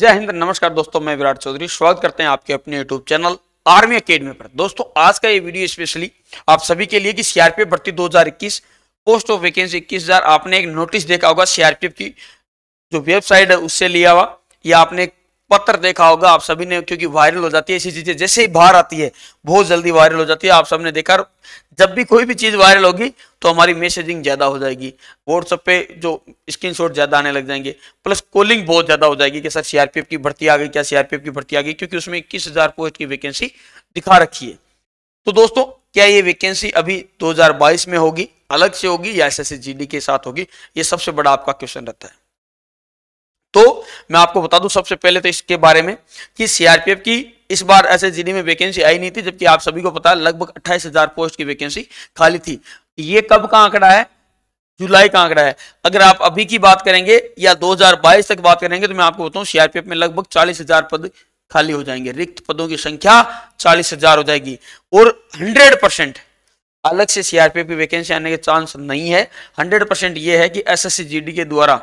जय हिंद नमस्कार दोस्तों मैं विराट चौधरी स्वागत करते हैं आपके अपने यूट्यूब चैनल आर्मी अकेडमी पर दोस्तों आज का ये वीडियो स्पेशली आप सभी के लिए कि सीआरपीएफ भर्ती 2021 पोस्ट ऑफ वैकेंसी इक्कीस आपने एक नोटिस देखा होगा सीआरपीएफ की जो वेबसाइट है उससे लिया हुआ या आपने पत्र देखा होगा आप सभी ने क्योंकि वायरल हो जाती है ऐसी चीजें जैसे ही बाहर आती है बहुत जल्दी वायरल हो जाती है आप सबने देखा जब भी कोई भी चीज वायरल होगी तो हमारी मैसेजिंग ज्यादा हो जाएगी व्हाट्सएप पे जो स्क्रीन ज्यादा आने लग जाएंगे प्लस कॉलिंग बहुत ज्यादा हो जाएगी कि सर सीआरपीएफ की भर्ती आ गई क्या सीआरपीएफ की भर्ती आ गई क्योंकि उसमें इक्कीस हजार पोस्ट की वैकेंसी दिखा रखी है तो दोस्तों क्या ये वैकेंसी अभी 2022 में होगी अलग से होगी या एस एस के साथ होगी ये सबसे बड़ा आपका क्वेश्चन रहता है तो मैं आपको बता दूं सबसे पहले तो इसके बारे में कि सीआरपीएफ की इस बार ऐसे जिले में वैकेंसी आई नहीं थी जबकि आप सभी को पता लगभग अट्ठाईस हजार पोस्ट की वैकेंसी खाली थी ये कब का आंकड़ा है जुलाई का आंकड़ा है अगर आप अभी की बात करेंगे या 2022 तक बात करेंगे तो मैं आपको बताऊं सीआरपीएफ में लगभग चालीस हजार पद खाली हो जाएंगे रिक्त पदों की संख्या चालीस हजार हो जाएगी और हंड्रेड परसेंट अलग से सीआरपीएफ की वैकेंसी आने के चांस नहीं है हंड्रेड परसेंट यह है कि एसएससी जीडी के द्वारा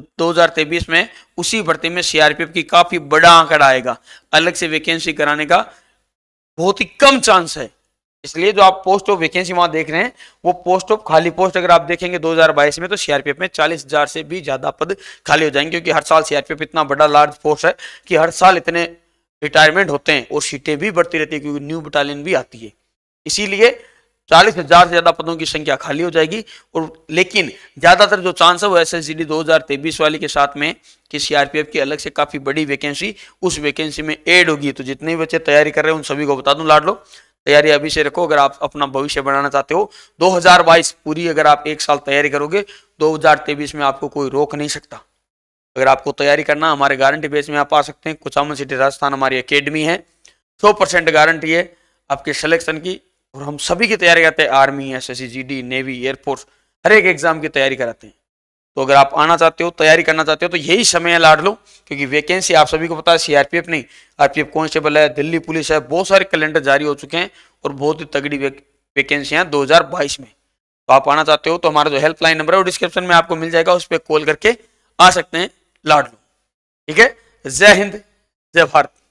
तो 2023 में उसी भर्ती में सीआरपीएफ की काफी बड़ा आंकड़ा आएगा अलग से वैकेंसी कराने का बहुत ही कम चांस है इसलिए जो आप पोस्ट ऑफ वैकेंसी वहां देख रहे हैं वो पोस्ट ऑफ खाली पोस्ट अगर आप देखेंगे 2022 में तो सीआरपीएफ में 40000 से भी ज्यादा पद खाली हो जाएंगे क्योंकि हर साल सीआरपीएफ इतना बड़ा लार्ज फोर्स है कि हर साल इतने रिटायरमेंट होते हैं और सीटें भी बढ़ती रहती है क्योंकि न्यू बटालियन भी आती है इसीलिए चालीस हजार से ज्यादा पदों की संख्या खाली हो जाएगी और लेकिन ज्यादातर जो चांस है वो एस एस तेईस वाली के साथ में कि सीआरपीएफ की अलग से काफी बड़ी वैकेंसी उस वैकेंसी में एड होगी तो जितने भी बच्चे तैयारी कर रहे हैं उन सभी को बता दूं लाड लो तैयारी अभी से रखो अगर आप अपना भविष्य बनाना चाहते हो बाईस पूरी अगर आप एक साल तैयारी करोगे 2023 में आपको कोई रोक नहीं सकता अगर आपको तैयारी करना हमारे गारंटी बेस में आप आ सकते हैं कुचामन सिटी राजस्थान हमारी अकेडमी है सौ परसेंट गारंटी है आपके सिलेक्शन की और हम सभी की तैयारी करते हैं army S S navy air force हर एक एग्जाम की तैयारी कराते हैं तो अगर आप आना चाहते हो तैयारी करना चाहते हो तो यही समय है लाड लो क्योंकि वैकेंसी आप सभी को पता है सीआरपीएफ नहीं आरपीएफ कॉन्स्टेबल है दिल्ली पुलिस है बहुत सारे कैलेंडर जारी हो चुके हैं और बहुत ही तगड़ी वैकेंसी वैकेंसियां दो में तो आप आना चाहते हो तो हमारा जो हेल्पलाइन नंबर है वो डिस्क्रिप्शन में आपको मिल जाएगा उस पर कॉल करके आ सकते हैं लाड लो ठीक है जय हिंद जय भारत